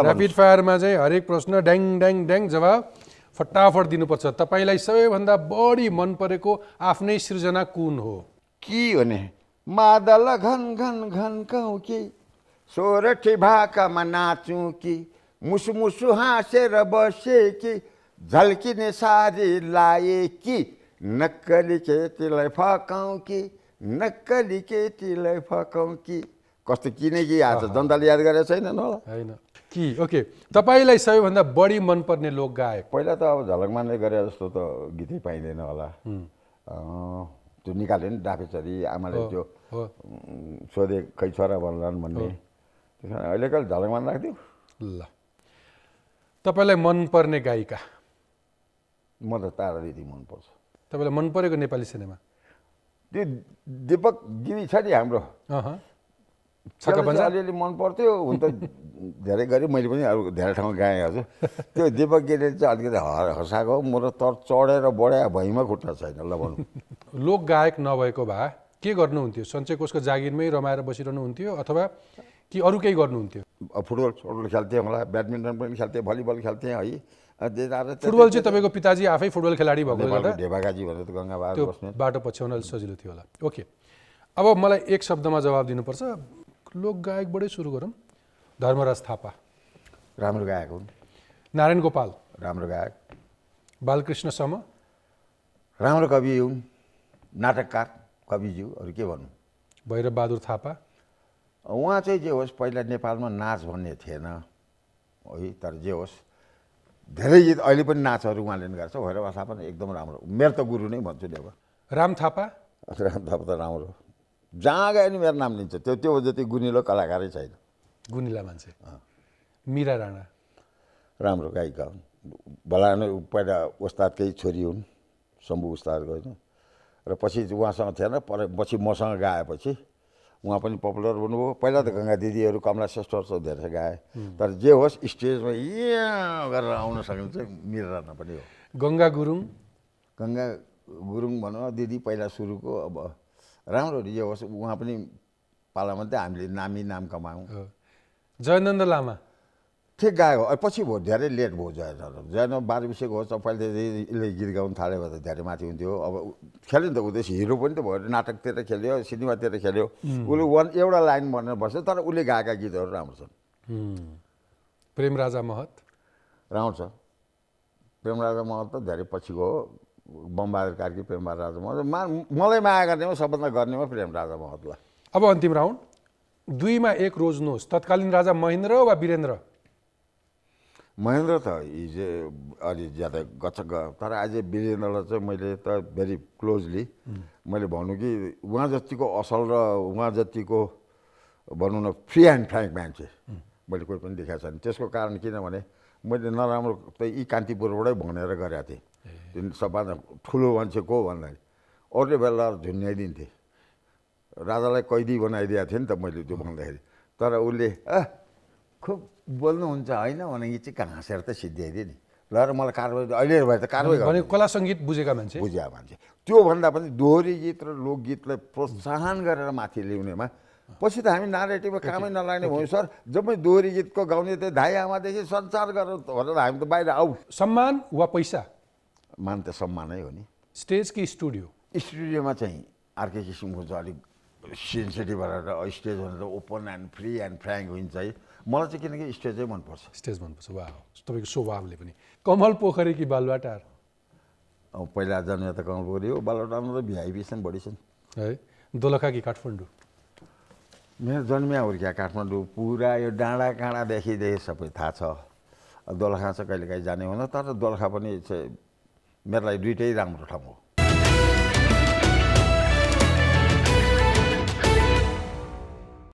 rapid फायरमा चाहिँ हरेक प्रश्न ड्याङ ड्याङ ड्याङ जवाब फटाफट दिनुपर्छ तपाईँलाई सबैभन्दा बढी मन परेको आफ्नै सृजना कुन हो के भने मादल घन घन घन कहौँ कि सोरठी भाकामा नाचु कि मुसुमुसु हाँसेर बसे कि झल्किने सारी लाए कि नक्कली केटीलाई फकाउँ कि नक्कली केटीलाई फकाउँ कि कस्तो किन कि आज जनताले याद गरेको छैन होला होइन कि ओके तपाईँलाई सबैभन्दा बढी मनपर्ने गायक पहिला त अब झलकमानले गरे जस्तो त गीतै पाइँदैन होला त्यो निकाल्यो नि डाफेचरी आमाले त्यो सोधे खै छोरा भन्लान् भन्ने त्यस कारण अहिले कहिले झलकमान राखिदिउँ ल तपाईँलाई मनपर्ने गायिका म त तारा दिदी मनपर्छ तपाईँलाई मन परेको नेपाली सिनेमा त्यो दीपक गिरी छ नि हाम्रो अलिअलि मन पर्थ्यो हुन त धेरै गरेँ मैले पनि अरू धेरै ठाउँमा गाएँ हजुर त्यो दिपक गिरी चाहिँ अलिकति हर हँसाएको म त तर चढेर बढाए भैँमा खुट्टा छैन ल भनौँ लोक गायक नभएको भए के गर्नुहुन्थ्यो सञ्चय कोषको जागिरमै रमाएर बसिरहनुहुन्थ्यो अथवा कि अरू केही गर्नुहुन्थ्यो फुटबल फुटबल खेल्थेँ मलाई ब्याडमिन्टन पनि खेल्थेँ भलिबल खेल्थेँ है फुटबल चाहिँ तपाईँको पिताजी आफै फुटबल खेलाडी भएको ढेबागाजी भनेर गङ्गा बाटो पछ्याउन अलिक सजिलो थियो होला ओके अब मलाई एक शब्दमा जवाब दिनुपर्छ लोकगायकबाटै सुरु गरौँ धर्मराज थापा राम्रो गायक हुन् नारायण गोपाल राम्रो गायक बालकृष्ण सम राम्रो कवि हुन् नाटककार कविज्यू अरू के भन्नु बहादुर थापा उहाँ चाहिँ जे होस् पहिला नेपालमा नाच भन्ने थिएन है तर जे होस् धेरै गीत अहिले पनि नाचहरू उहाँले गर्छ भैरव थापा एकदम राम्रो मेरो त गुरु नै भन्छु नि अब राम थापा राम थापा त राम्रो जहाँ गए नि मेरो नाम लिन्छ त्यो त्यो जति गुनिलो कलाकारै छैन गुनिला मान्छे मिरा राणा राम्रो गायिका हुन् भला नै पहिला उस्तादकै छोरी हुन् शम्भु उस्तादको होइन र पछि उहाँसँग थिएन पर पछि मसँग गाएपछि उहाँ पनि पपुलर हुनुभयो पहिला त गङ्गा दिदीहरू कमला श्रेष्ठहरू धेरै गाए तर जे होस् स्टेजमा यहाँ गरेर आउन सकिन्छ मिरा राणा पनि हो गङ्गा गुरुङ गङ्गा गुरुङ भनौँ दिदी पहिला सुरुको अब राम्रो यो होस् उहाँ पनि पालामा चाहिँ हामीले नामी नाम कमायौँ जयनन्द लामा ठिक गाएको पछि भयो धेरै लेट भयो जयनन्द जयनन्द बाह्र विषयको होस् पहिले यसले गीत गाउनु थाल्यो भने त धेरै माथि हुन्थ्यो अब खेल्यो नि त उद्देश्य हिरो पनि त भयो नाटकतिर खेल्यो सिनेमातिर खेल्यो उसले वान एउटा लाइन भनेर बस्छ तर उसले गाएका गीतहरू राम्रो छन् प्रेम राजा महत राम्रो छ प्रेम राजा महत त धेरै पछिको हो बमबहादुर कार्की प्रेम राजा महत मा मलाई माया गर्नेमा सबभन्दा गर्नेमा प्रेम राजा महतलाई अब अन्तिम राउन्ड दुईमा एक रोज्नुहोस् तत्कालीन राजा महेन्द्र वा वीरेन्द्र महेन्द्र त हिजो अलि ज्यादा गच्छ तर आज वीरेन्द्रलाई चाहिँ मैले त भेरी क्लोजली मैले भनौँ कि उहाँ जतिको असल र उहाँ जतिको भनौँ न फ्री एन्ड फ्रेङ्क मान्छे मैले कोही पनि देखाएको छैन त्यसको कारण किनभने मैले नराम्रो त यी कान्तिपुरबाटै भनेर गरेको थिएँ सबभन्दा ठुलो मान्छे को भन्दाखेरि अरूले बेला झुन्याइदिन्थेँ राजालाई कैदी बनाइदिएको थिएँ नि त मैले त्यो भन्दाखेरि तर उसले ए खुब बोल्नुहुन्छ होइन भने यी चाहिँ हाँसेर त सिद्ध्याइदिएँ नि ल र मलाई कारवाही अहिले भए त कारवाही कला सङ्गीत बुझेका मान्छे बुझेका मान्छे त्योभन्दा पनि दोहोरी गीत र लोकगीतलाई प्रोत्साहन गरेर माथि ल्याउनेमा पछि त हामी नारेटिभमा कामै नलाग्ने भयौँ सर जब दोहोरी गीतको गाउने त धाइ आमादेखि सञ्चार गरेर भनेर हामी त बाहिर आऊ सम्मान वा पैसा मान त सम्मानै हो नि स्टेज कि स्टुडियो स्टुडियोमा चाहिँ अर्कै किसिमको चाहिँ अलिक सेन्सिटिभ भएर स्टेज भनेर open and free and frank हुन्छ है मलाई चाहिँ किनकि स्टेजै मनपर्छ स्टेज मनपर्छ वा तपाईँको स्वभावले पनि कमल पोखरी कि बालुवाटार पहिला जन्मे त कमल पोखरी हो बालुवाटारमा त भिआइबी छन् बढी छन् है दोलखा कि काठमाडौँ मेरो जन्मिया हुर्किया काठमाडौँ पुरा यो डाँडा काँडादेखिदेखि सबै थाहा छ दोलखा चाहिँ कहिलेकाहीँ जाने हुँदैन तर दोलखा पनि चाहिँ मेरो लागि दुइटै राम्रो ठाउँ हो